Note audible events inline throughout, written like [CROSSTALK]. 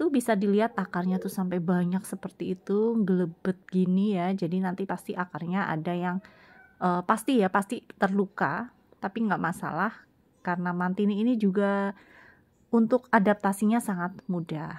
itu bisa dilihat akarnya tuh sampai banyak seperti itu gelebet gini ya jadi nanti pasti akarnya ada yang uh, pasti ya pasti terluka tapi nggak masalah karena mantini ini juga untuk adaptasinya sangat mudah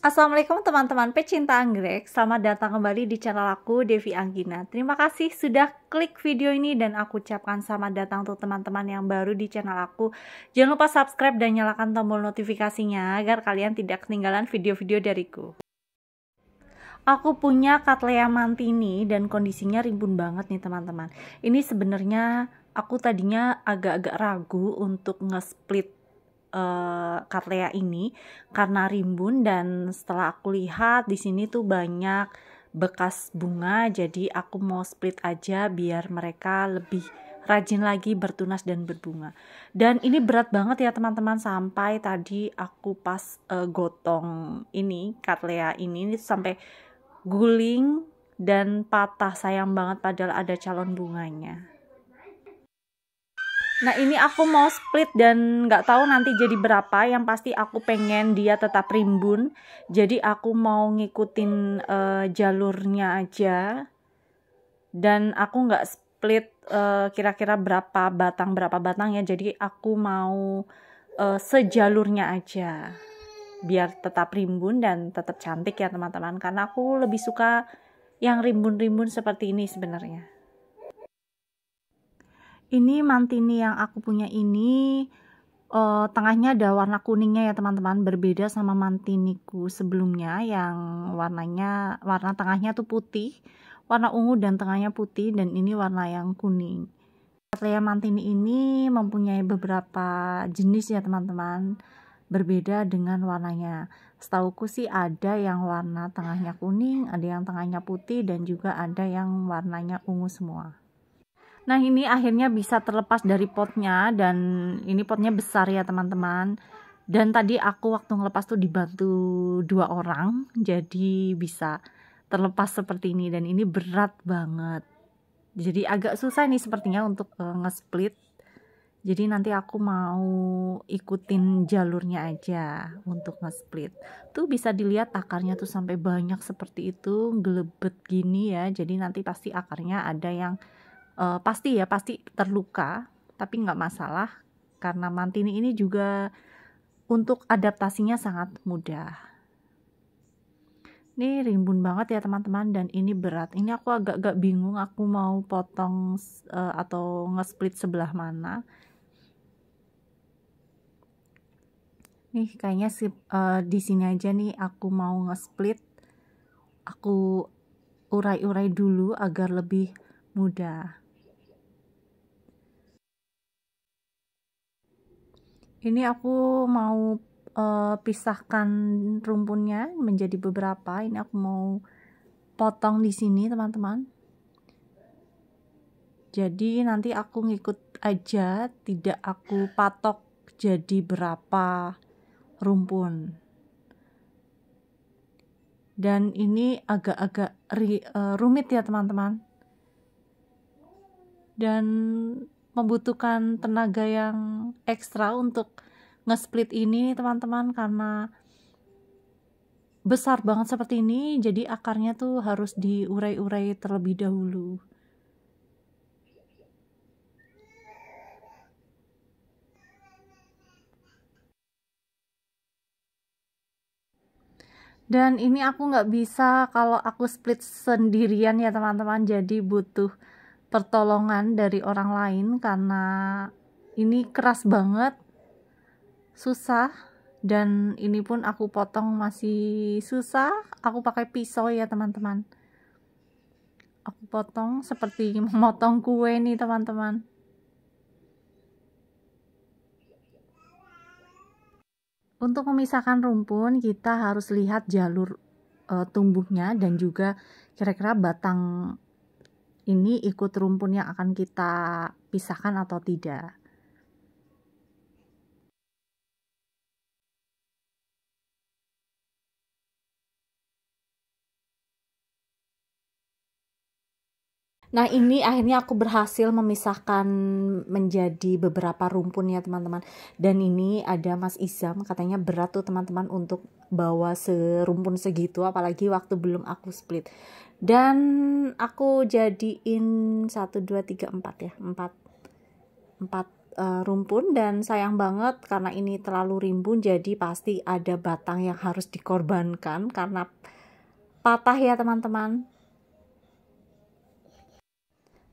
Assalamualaikum teman-teman pecinta anggrek, selamat datang kembali di channel aku Devi Anggina. Terima kasih sudah klik video ini dan aku ucapkan selamat datang untuk teman-teman yang baru di channel aku. Jangan lupa subscribe dan nyalakan tombol notifikasinya agar kalian tidak ketinggalan video-video dariku. Aku punya Cattleya mantini dan kondisinya rimbun banget nih teman-teman. Ini sebenarnya aku tadinya agak-agak ragu untuk nge-split uh, ini karena rimbun dan setelah aku lihat di sini tuh banyak bekas bunga jadi aku mau split aja biar mereka lebih rajin lagi bertunas dan berbunga. Dan ini berat banget ya teman-teman sampai tadi aku pas uh, gotong ini Katlea ini ini sampai guling dan patah sayang banget padahal ada calon bunganya. Nah ini aku mau split dan nggak tahu nanti jadi berapa. Yang pasti aku pengen dia tetap rimbun. Jadi aku mau ngikutin uh, jalurnya aja. Dan aku nggak split eh, kira-kira uh, berapa batang berapa batang ya. Jadi aku mau uh, sejalurnya aja. Biar tetap rimbun dan tetap cantik ya teman-teman. Karena aku lebih suka yang rimbun-rimbun seperti ini sebenarnya ini mantini yang aku punya ini uh, tengahnya ada warna kuningnya ya teman-teman berbeda sama mantiniku sebelumnya yang warnanya warna tengahnya tuh putih warna ungu dan tengahnya putih dan ini warna yang kuning Cattleya mantini ini mempunyai beberapa jenis ya teman-teman berbeda dengan warnanya setauku sih ada yang warna tengahnya kuning, ada yang tengahnya putih, dan juga ada yang warnanya ungu semua. Nah ini akhirnya bisa terlepas dari potnya dan ini potnya besar ya teman-teman. Dan tadi aku waktu ngelepas tuh dibantu dua orang jadi bisa terlepas seperti ini dan ini berat banget. Jadi agak susah nih sepertinya untuk uh, nge-split. Jadi nanti aku mau ikutin jalurnya aja untuk nge-split. Tuh bisa dilihat akarnya tuh sampai banyak seperti itu, gelebet gini ya. Jadi nanti pasti akarnya ada yang uh, pasti ya pasti terluka tapi nggak masalah karena mantini ini juga untuk adaptasinya sangat mudah ini rimbun banget ya teman-teman dan ini berat ini aku agak-agak bingung aku mau potong uh, atau nge-split sebelah mana nih kayaknya sih eh, uh, di sini aja nih aku mau nge-split aku urai-urai dulu agar lebih mudah ini aku mau uh, pisahkan rumpunnya menjadi beberapa ini aku mau potong di sini teman-teman jadi nanti aku ngikut aja tidak aku patok jadi berapa rumpun dan ini agak-agak uh, rumit ya teman-teman dan membutuhkan tenaga yang ekstra untuk nge-split ini teman-teman karena besar banget seperti ini jadi akarnya tuh harus diurai-urai terlebih dahulu dan ini aku nggak bisa kalau aku split sendirian ya teman-teman jadi butuh pertolongan dari orang lain karena ini keras banget, susah, dan ini pun aku potong masih susah. Aku pakai pisau ya teman-teman. Aku potong seperti [LAUGHS] memotong kue nih teman-teman. Untuk memisahkan rumpun kita harus lihat jalur e, tumbuhnya dan juga kira-kira batang ini ikut rumpun yang akan kita pisahkan atau tidak. Nah ini akhirnya aku berhasil memisahkan menjadi beberapa rumpun ya teman-teman Dan ini ada Mas Izam katanya berat tuh teman-teman untuk bawa serumpun segitu apalagi waktu belum aku split dan aku jadiin 1 2 3 4 ya 4 4 eh, rumpun dan sayang banget karena ini terlalu rimbun jadi pasti ada batang yang harus dikorbankan karena patah ya teman-teman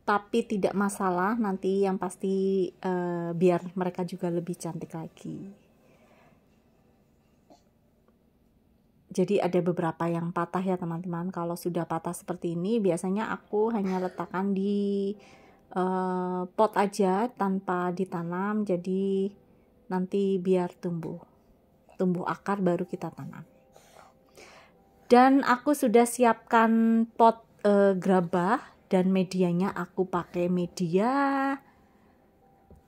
tapi tidak masalah nanti yang pasti uh, biar mereka juga lebih cantik lagi Jadi ada beberapa yang patah ya teman-teman. Kalau sudah patah seperti ini biasanya aku hanya letakkan di uh, pot aja tanpa ditanam. Jadi nanti biar tumbuh. Tumbuh akar baru kita tanam. Dan aku sudah siapkan pot uh, gerabah dan medianya aku pakai media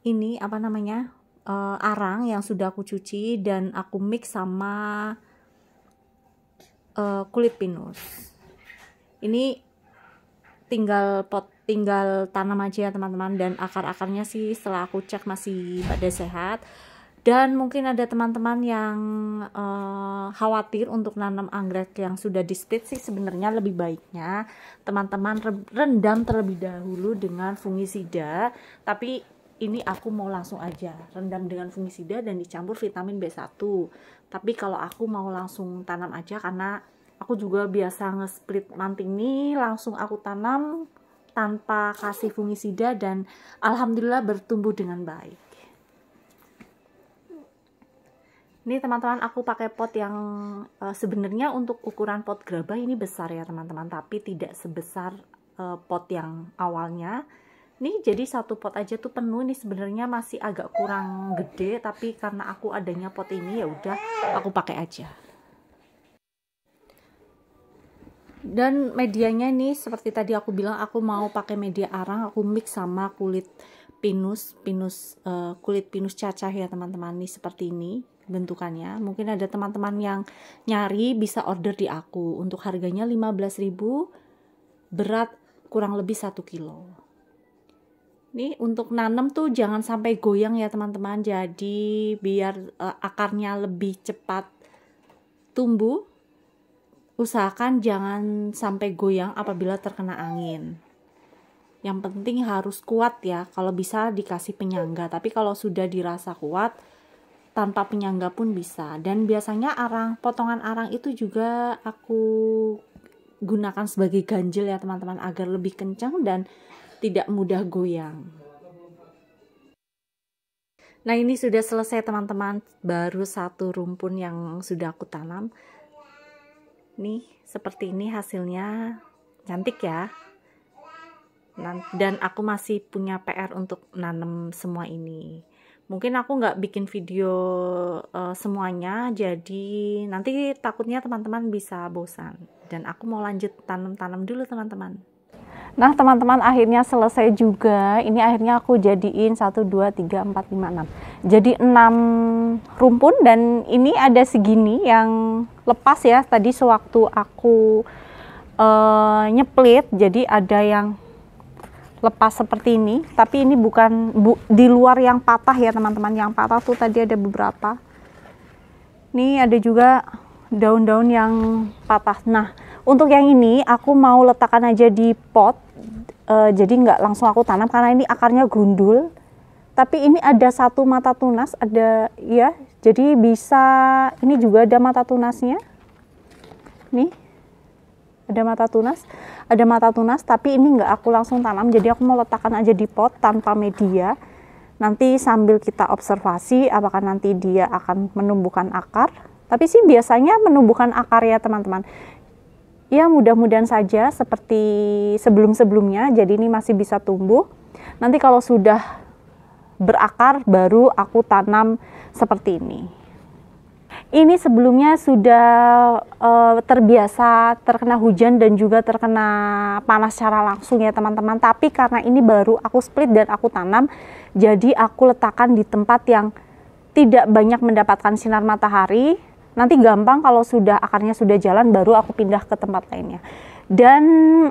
ini apa namanya? Uh, arang yang sudah aku cuci dan aku mix sama uh, kulit pinus ini tinggal pot tinggal tanam aja ya teman-teman dan akar-akarnya sih setelah aku cek masih pada sehat dan mungkin ada teman-teman yang uh, khawatir untuk nanam anggrek yang sudah di split sih sebenarnya lebih baiknya teman-teman rendam terlebih dahulu dengan fungisida tapi ini aku mau langsung aja rendam dengan fungisida dan dicampur vitamin B1 tapi kalau aku mau langsung tanam aja karena aku juga biasa nge-split manting nih langsung aku tanam tanpa kasih fungisida dan alhamdulillah bertumbuh dengan baik ini teman-teman aku pakai pot yang e, sebenarnya untuk ukuran pot gerabah ini besar ya teman-teman tapi tidak sebesar e, pot yang awalnya nih jadi satu pot aja tuh penuh nih sebenarnya masih agak kurang gede tapi karena aku adanya pot ini ya udah aku pakai aja dan medianya nih seperti tadi aku bilang aku mau pakai media arang aku mix sama kulit pinus pinus uh, kulit pinus cacah ya teman-teman nih seperti ini bentukannya mungkin ada teman-teman yang nyari bisa order di aku untuk harganya 15.000 berat kurang lebih 1 kilo Nih untuk nanam tuh jangan sampai goyang ya teman-teman. Jadi biar eh, akarnya lebih cepat tumbuh, usahakan jangan sampai goyang apabila terkena angin. Yang penting harus kuat ya. Kalau bisa dikasih penyangga, tapi kalau sudah dirasa kuat tanpa penyangga pun bisa. Dan biasanya arang potongan arang itu juga aku gunakan sebagai ganjil ya teman-teman agar lebih kencang dan tidak mudah goyang. Nah ini sudah selesai teman-teman, baru satu rumpun yang sudah aku tanam. Nih, seperti ini hasilnya cantik ya. Dan aku masih punya PR untuk nanam semua ini mungkin aku nggak bikin video uh, semuanya jadi nanti takutnya teman-teman bisa bosan dan aku mau lanjut tanam-tanam dulu teman-teman Nah, teman-teman akhirnya selesai juga. Ini akhirnya aku jadiin 1 2 3 4 5 6. Jadi 6 rumpun dan ini ada segini yang lepas ya tadi sewaktu aku uh, nyeplit. Jadi ada yang lepas seperti ini, tapi ini bukan bu, di luar yang patah ya teman-teman. Yang patah tuh tadi ada beberapa. Ini ada juga daun-daun yang patah. Nah, untuk yang ini aku mau letakkan aja di pot, uh, jadi nggak langsung aku tanam karena ini akarnya gundul. Tapi ini ada satu mata tunas, ada ya, jadi bisa ini juga ada mata tunasnya. Nih, ada mata tunas, ada mata tunas. Tapi ini nggak aku langsung tanam, jadi aku mau letakkan aja di pot tanpa media. Nanti sambil kita observasi apakah nanti dia akan menumbuhkan akar. Tapi sih biasanya menumbuhkan akar ya teman-teman. Ya mudah-mudahan saja seperti sebelum-sebelumnya, jadi ini masih bisa tumbuh. Nanti kalau sudah berakar baru aku tanam seperti ini. Ini sebelumnya sudah e, terbiasa terkena hujan dan juga terkena panas secara langsung ya teman-teman. Tapi karena ini baru aku split dan aku tanam, jadi aku letakkan di tempat yang tidak banyak mendapatkan sinar matahari Nanti gampang kalau sudah akarnya sudah jalan baru aku pindah ke tempat lainnya. Dan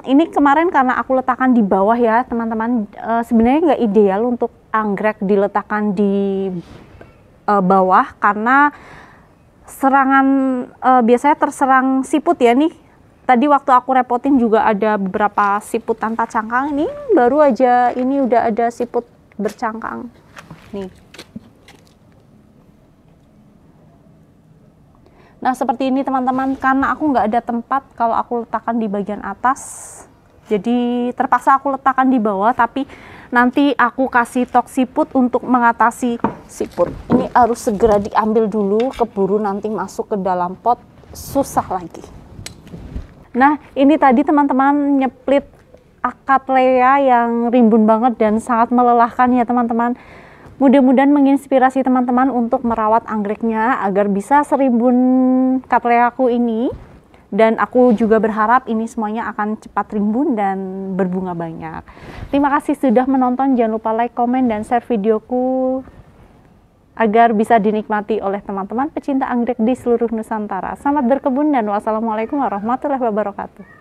ini kemarin karena aku letakkan di bawah ya teman-teman, e, sebenarnya nggak ideal untuk anggrek diletakkan di e, bawah karena serangan e, biasanya terserang siput ya nih. Tadi waktu aku repotin juga ada beberapa siput tanpa cangkang ini baru aja ini udah ada siput bercangkang nih. Nah seperti ini teman-teman, karena aku nggak ada tempat kalau aku letakkan di bagian atas, jadi terpaksa aku letakkan di bawah, tapi nanti aku kasih tok siput untuk mengatasi siput. Ini harus segera diambil dulu, keburu nanti masuk ke dalam pot, susah lagi. Nah ini tadi teman-teman nyeplit akatlea lea yang rimbun banget dan sangat melelahkan ya teman-teman. Mudah-mudahan menginspirasi teman-teman untuk merawat anggreknya agar bisa serimbun aku ini. Dan aku juga berharap ini semuanya akan cepat rimbun dan berbunga banyak. Terima kasih sudah menonton. Jangan lupa like, komen, dan share videoku agar bisa dinikmati oleh teman-teman pecinta anggrek di seluruh Nusantara. Selamat berkebun dan wassalamualaikum warahmatullahi wabarakatuh.